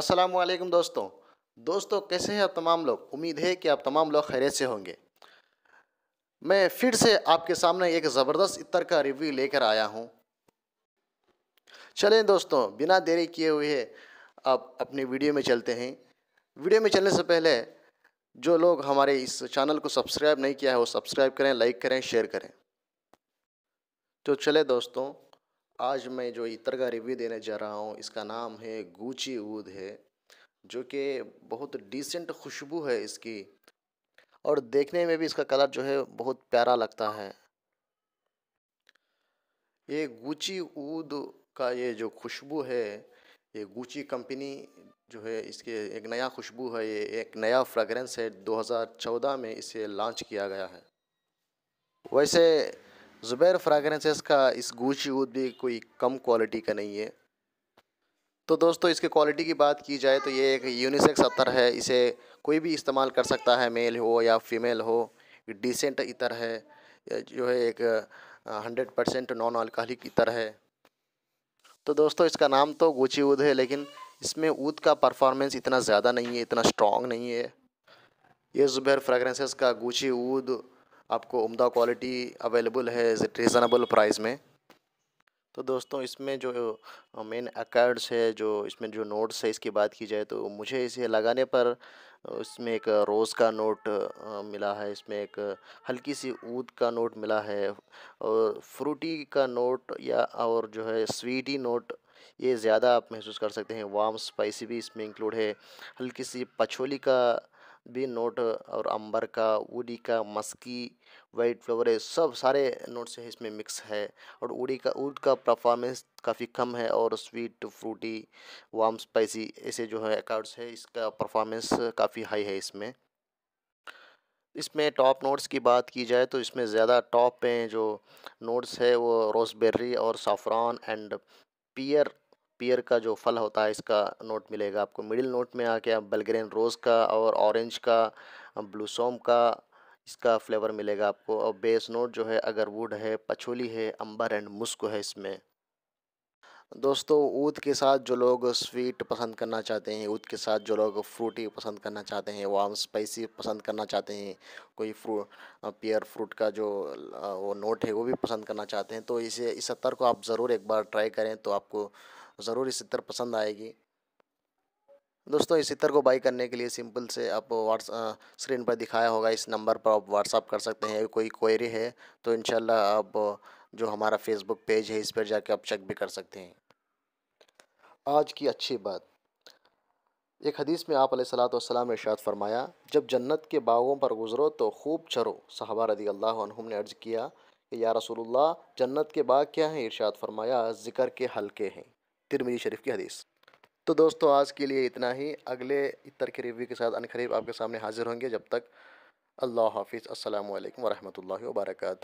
वालेकुम दोस्तों दोस्तों कैसे हैं आप तमाम लोग उम्मीद है कि आप तमाम लोग खैरियत से होंगे मैं फिर से आपके सामने एक ज़बरदस्त इतर का रिव्यू लेकर आया हूं चलें दोस्तों बिना देरी किए हुए आप अपने वीडियो में चलते हैं वीडियो में चलने से पहले जो लोग हमारे इस चैनल को सब्सक्राइब नहीं किया है वो सब्सक्राइब करें लाइक करें शेयर करें तो चले दोस्तों आज मैं जो इतर का रिव्यू देने जा रहा हूँ इसका नाम है गूची ऊद है जो कि बहुत डिसेंट खुशबू है इसकी और देखने में भी इसका कलर जो है बहुत प्यारा लगता है ये गूची ऊद का ये जो खुशबू है ये गूची कंपनी जो है इसके एक नया खुशबू है ये एक नया फ्रेगरेंस है 2014 में इसे लॉन्च किया गया है वैसे ज़ुबैर फ्रागरेंसेस का इस गूची ऊद भी कोई कम क्वालिटी का नहीं है तो दोस्तों इसके क्वालिटी की बात की जाए तो ये एक यूनिसेक्स अतर है इसे कोई भी इस्तेमाल कर सकता है मेल हो या फीमेल हो डिसेंट इतर है जो है एक हंड्रेड परसेंट नॉन अल्कोहलिक इतर है तो दोस्तों इसका नाम तो गुची ऊद है लेकिन इसमें ऊद का परफॉर्मेंस इतना ज़्यादा नहीं है इतना स्ट्रॉन्ग नहीं है ये ज़ुबैर फ्रेगरेंसेस का गुची ऊद आपको उम्दा क्वालिटी अवेलेबल है रिजनेबल प्राइस में तो दोस्तों इसमें जो मेन अकार्ड्स है जो इसमें जो नोट्स है इसकी बात की जाए तो मुझे इसे लगाने पर इसमें एक रोज़ का नोट मिला है इसमें एक हल्की सी ऊद का नोट मिला है और फ्रूटी का नोट या और जो है स्वीटी नोट ये ज़्यादा आप महसूस कर सकते हैं वाम स्पाइसी भी इसमें इंक्लूड है हल्की सी पछोली का भी नोट और अंबर का उड़ी का मस्की वाइट फ्लावर है सब सारे नोट्स है इसमें मिक्स है और उड़ी का उड का परफॉर्मेंस काफ़ी कम है और स्वीट फ्रूटी वार्म स्पाइसी ऐसे जो है अकाउंट्स है इसका परफॉर्मेंस काफ़ी हाई है इसमें इसमें टॉप नोट्स की बात की जाए तो इसमें ज़्यादा टॉप पे जो नोट्स है वो रोसबेरी और साफरान एंड पियर पियर का जो फल होता है इसका नोट मिलेगा आपको मिडिल नोट में आके आप बलग्रेन रोज़ का और ऑरेंज का ब्लूसोम का इसका फ्लेवर मिलेगा आपको और बेस नोट जो है अगर वुड है पछोली है अंबर एंड मुस्क है इसमें दोस्तों ऊद के साथ जो लोग स्वीट पसंद करना चाहते हैं ऊद के साथ जो लोग फ्रूटी पसंद करना चाहते हैं वार्म स्पाइसी पसंद करना चाहते हैं कोई फ्रू पियर फ्रूट का जो वो नोट है वो भी पसंद करना चाहते हैं तो इसे इस अतर को आप ज़रूर एक बार ट्राई करें तो आपको ज़रूर इस इतर पसंद आएगी दोस्तों इस इतर को बाई करने के लिए सिंपल से आप व्हाट्स स्क्रीन पर दिखाया होगा इस नंबर पर आप व्हाट्सअप कर सकते हैं कोई क्वेरी है तो इन आप जो हमारा फेसबुक पेज है इस पर जाके आप चेक भी कर सकते हैं आज की अच्छी बात एक हदीस में आप सलाम इर्शाद फरमाया जब जन्नत के बागों पर गुजरो तो खूब चरो सहबा रदी अल्लाह ने अर्ज़ किया कि या रसूलुल्लाह जन्नत के बाग क्या हैं इर्शाद फरमाया ज़िक्र के हल्के हैं तिरमिजी शरीफ की हदीस तो दोस्तों आज के लिए इतना ही अगले इतर के रिव्यू के साथ अनखरीब आपके सामने हाजिर होंगे जब तक अल्लाह हाफिज़ असल वरहमल वर्का